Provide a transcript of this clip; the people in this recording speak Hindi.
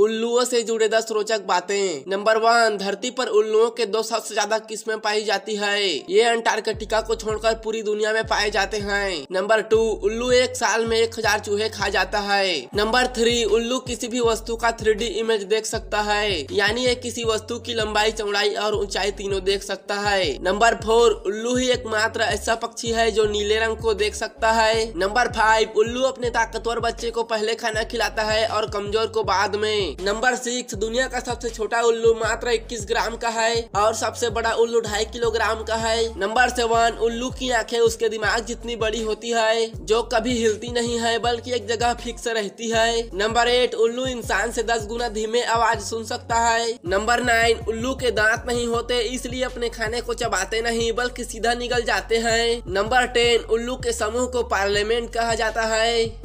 उल्लुओं से जुड़े दस रोचक बातें नंबर वन धरती पर उल्लुओं के दो सबसे ज्यादा किस्में पाई जाती है ये अंटार्कटिका को छोड़कर पूरी दुनिया में पाए जाते हैं नंबर टू उल्लू एक साल में एक हजार चूहे खा जाता है नंबर थ्री उल्लू किसी भी वस्तु का थ्री इमेज देख सकता है यानी ये किसी वस्तु की लंबाई चौड़ाई और ऊंचाई तीनों देख सकता है नंबर फोर उल्लू ही एकमात्र ऐसा पक्षी है जो नीले रंग को देख सकता है नंबर फाइव उल्लू अपने ताकतवर बच्चे को पहले खाना खिलाता है और कमजोर को बाद में नंबर सिक्स दुनिया का सबसे छोटा उल्लू मात्र 21 ग्राम का है और सबसे बड़ा उल्लू ढाई किलोग्राम का है नंबर सेवन उल्लू की आंखें उसके दिमाग जितनी बड़ी होती है जो कभी हिलती नहीं है बल्कि एक जगह फिक्स रहती है नंबर एट उल्लू इंसान से दस गुना धीमे आवाज सुन सकता है नंबर नाइन उल्लू के दांत नहीं होते इसलिए अपने खाने को चबाते नहीं बल्कि सीधा निकल जाते हैं नंबर टेन उल्लू के समूह को पार्लियामेंट कहा जाता है